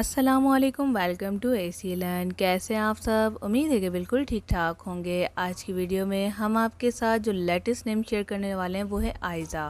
अस्सलाम वालेकुम welcome to A C learn कैसे हैं आप सब उम्मीद है कि बिल्कुल ठीक ठाक होंगे आज की वीडियो में हम आपके साथ जो लेटेस्ट नेम शेयर करने वाले हैं वो है आयज़ा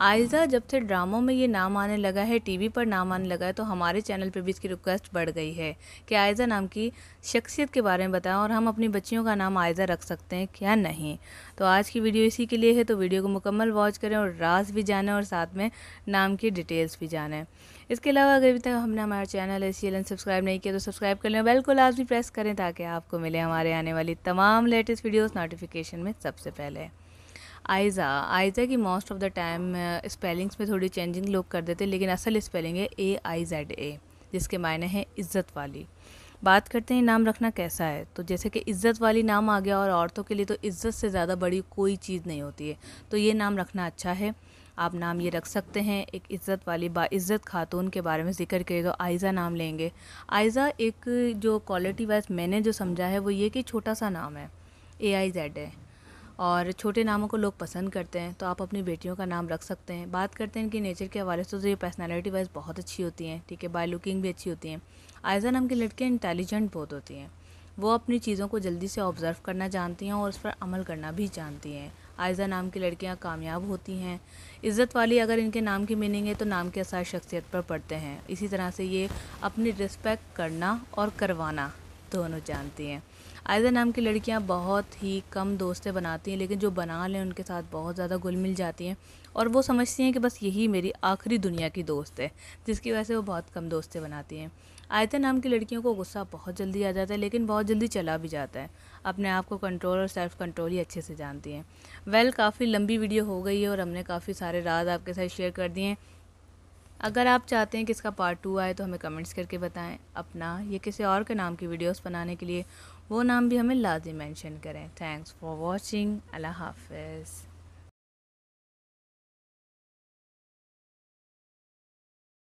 आयजा जब से ड्रामों में ये नाम आने लगा है टीवी पर नाम आने लगा है तो हमारे चैनल पर भी इसकी रिक्वेस्ट बढ़ गई है कि आयजा नाम की शख्सियत के बारे में बताएं और हम अपनी बच्चियों का नाम आयजा रख सकते हैं क्या नहीं तो आज की वीडियो इसी के लिए है तो वीडियो को मुकम्मल वॉच करें और राज भी जानें और साथ में नाम की डिटेल्स भी जानें इसके अलावा अगर अभी तक हमने हमारा चैनल ए सब्सक्राइब नहीं किया तो सब्सक्राइब कर लें बेल को लाजमी प्रेस करें ताकि आपको मिले हमारे आने वाली तमाम लेटेस्ट वीडियोस नोटिफिकेशन में सबसे पहले आयज़ा आयज़ा की most of the time spellings में थोड़ी चेंजिंग लोग कर देते लेकिन असल स्पेलिंग है ए आई जेड ए जिसके मायने हैं इज़्ज़त वाली बात करते हैं नाम रखना कैसा है तो जैसे कि इज़्ज़त वाली नाम आ गया और औरतों के लिए तो इज़्ज़त से ज़्यादा बड़ी कोई चीज़ नहीं होती है तो ये नाम रखना अच्छा है आप नाम ये रख सकते हैं एक इज़्ज़त वाली बाज़्ज़त खातून के बारे में जिक्र करें तो आयज़ा नाम लेंगे आयज़ा एक जो क्वालिटी वाइज मैंने जो समझा है वो ये कि छोटा सा नाम है ए आई जेड है और छोटे नामों को लोग पसंद करते हैं तो आप अपनी बेटियों का नाम रख सकते हैं बात करते हैं इनकी नेचर के हवाले से तो ये पर्सनैलिटी वाइज बहुत अच्छी होती हैं ठीक है बाय लुकिंग भी अच्छी होती हैं आयजा नाम की लड़कियाँ इंटेलिजेंट बहुत होती हैं वो अपनी चीज़ों को जल्दी से ऑब्ज़र्व करना जानती हैं और उस पर अमल करना भी जानती हैं आयजा नाम की लड़कियाँ कामयाब होती हैं इज़्ज़त वाली अगर इनके नाम की मीनिंग है तो नाम के असार शख्सियत पर पड़ते हैं इसी तरह से ये अपनी रिस्पेक्ट करना और करवाना दोनों जानती हैं आयजा नाम की लड़कियाँ बहुत ही कम दोस्तें बनाती हैं लेकिन जो बना लें उनके साथ बहुत ज़्यादा घुल मिल जाती हैं और वो समझती हैं कि बस यही मेरी आखिरी दुनिया की दोस्त है जिसकी वजह से वो बहुत कम दोस्तें बनाती हैं आयता नाम की लड़कियों को गुस्सा बहुत जल्दी आ जाता है लेकिन बहुत जल्दी चला भी जाता है अपने आप को कंट्रोल और सेल्फ कंट्रोल ही अच्छे से जानती हैं वेल काफ़ी लंबी वीडियो हो गई है और हमने काफ़ी सारे राज आपके साथ शेयर कर दिए हैं अगर आप चाहते हैं कि इसका पार्ट टू आए तो हमें कमेंट्स करके बताएं अपना या किसी और के नाम की वीडियोस बनाने के लिए वो नाम भी हमें लाजमी मेंशन करें थैंक्स फॉर वॉचिंग अल्लाह हाफिज़